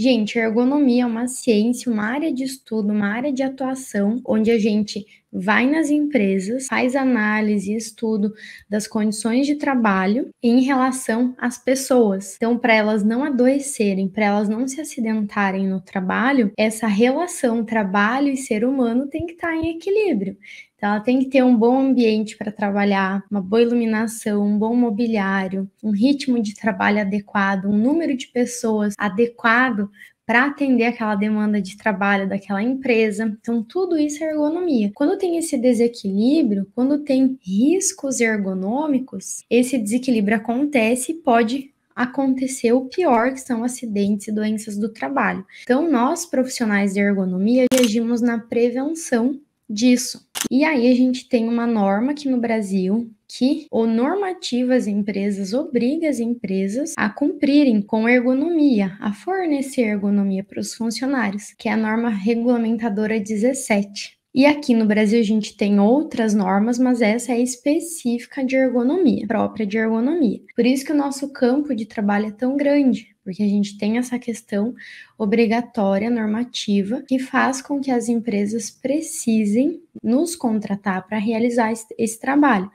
Gente, ergonomia é uma ciência, uma área de estudo, uma área de atuação, onde a gente vai nas empresas, faz análise, e estudo das condições de trabalho em relação às pessoas. Então, para elas não adoecerem, para elas não se acidentarem no trabalho, essa relação trabalho e ser humano tem que estar tá em equilíbrio. Então, ela tem que ter um bom ambiente para trabalhar, uma boa iluminação, um bom mobiliário, um ritmo de trabalho adequado, um número de pessoas adequado para atender aquela demanda de trabalho daquela empresa. Então, tudo isso é ergonomia. Quando tem esse desequilíbrio, quando tem riscos ergonômicos, esse desequilíbrio acontece e pode acontecer o pior, que são acidentes e doenças do trabalho. Então, nós profissionais de ergonomia agimos na prevenção disso. E aí a gente tem uma norma aqui no Brasil que ou as empresas obriga as empresas a cumprirem com ergonomia, a fornecer ergonomia para os funcionários, que é a norma regulamentadora 17. E aqui no Brasil a gente tem outras normas, mas essa é específica de ergonomia, própria de ergonomia. Por isso que o nosso campo de trabalho é tão grande, porque a gente tem essa questão obrigatória, normativa, que faz com que as empresas precisem nos contratar para realizar esse trabalho.